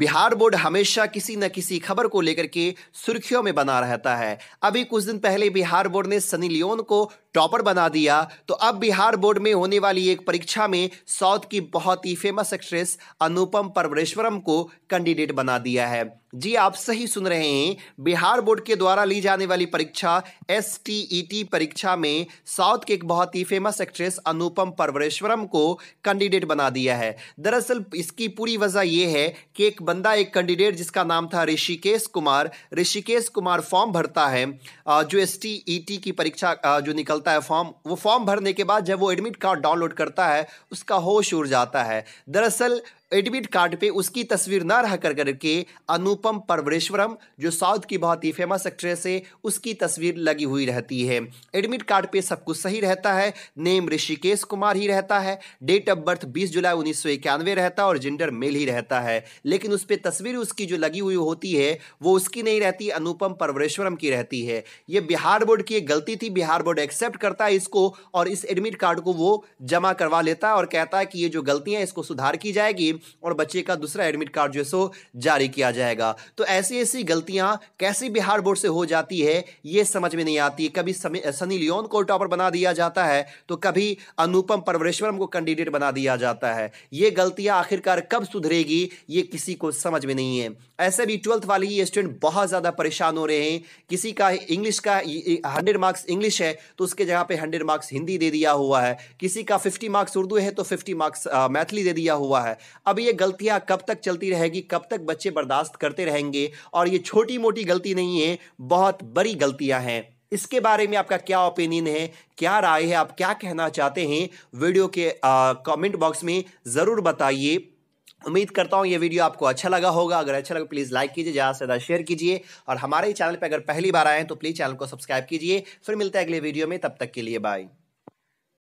Bihar board हमेशा किसी न किसी खबर को लेकर के सुर्खियों में बना रहता है अभी कुछ दिन पहले बिहार बोर्ड ने सनी लियोन को टॉपर बना दिया तो अब बिहार बोर्ड में होने वाली एक परीक्षा में साउथ की बहुत ही फेमस एक्ट्रेस अनुपम परमेश्वरम को कैंडिडेट बना दिया है जी आप सही सुन रहे हैं बिहार बोर्ड के द्वारा ली जाने वाली परीक्षा एस टी e परीक्षा में साउथ के एक बहुत ही फेमस एक्ट्रेस अनुपम परवरेश्वरम को कैंडिडेट बना दिया है दरअसल इसकी पूरी वजह यह है कि एक बंदा एक कैंडिडेट जिसका नाम था ऋषिकेश कुमार ऋषिकेश कुमार फॉर्म भरता है जो एस टी e की परीक्षा जो निकलता है फॉर्म वो फॉर्म भरने के बाद जब वो एडमिट कार्ड डाउनलोड करता है उसका होश उड़ जाता है दरअसल एडमिट कार्ड पे उसकी तस्वीर ना रह कर करके अनुपम परवरेश्वरम जो साउथ की बहुत ही फेमस एक्ट्रेस है उसकी तस्वीर लगी हुई रहती है एडमिट कार्ड पे सब कुछ सही रहता है नेम ऋषिकेश कुमार ही रहता है डेट ऑफ बर्थ 20 जुलाई उन्नीस रहता है और जेंडर मेल ही रहता है लेकिन उस पर तस्वीर उसकी जो लगी हुई होती है वो उसकी नहीं रहती अनुपम परवरेश्वरम की रहती है ये बिहार बोर्ड की एक गलती थी बिहार बोर्ड एक्सेप्ट करता है इसको और इस एडमिट कार्ड को वो जमा करवा लेता है और कहता है कि ये जो गलतियाँ इसको सुधार की जाएगी और बच्चे का दूसरा एडमिट कार्ड जो है सो जारी किया जाएगा तो ऐसी ऐसी गलतियां कैसे बिहार बोर्ड से हो जाती है ये समझ में नहीं आती कभी सनी लियोन को टॉपर बना दिया जाता है तो कभी अनुपम परमेश्वरम को कैंडिडेट बना दिया जाता है ये गलतियां आखिरकार कब सुधरेगी ये किसी को समझ में नहीं है ऐसे भी ट्वेल्थ वाले ये स्टूडेंट बहुत ज़्यादा परेशान हो रहे हैं किसी का इंग्लिश का हंड्रेड मार्क्स इंग्लिश है तो उसके जगह पे हंड्रेड मार्क्स हिंदी दे दिया हुआ है किसी का फिफ्टी मार्क्स उर्दू है तो फिफ्टी मार्क्स मैथिली दे दिया हुआ है अब ये गलतियाँ कब तक चलती रहेगी कब तक बच्चे बर्दाश्त करते रहेंगे और ये छोटी मोटी गलती नहीं है बहुत बड़ी गलतियाँ हैं इसके बारे में आपका क्या ओपिनियन है क्या राय है आप क्या कहना चाहते हैं वीडियो के कमेंट बॉक्स में ज़रूर बताइए उम्मीद करता हूँ ये वीडियो आपको अच्छा लगा होगा अगर अच्छा लगा प्लीज़ लाइक कीजिए ज़्यादा से ज़्यादा शेयर कीजिए और हमारे चैनल पर अगर पहली बार आएँ तो प्लीज़ चैनल को सब्सक्राइब कीजिए फिर मिलते हैं अगले वीडियो में तब तक के लिए बाय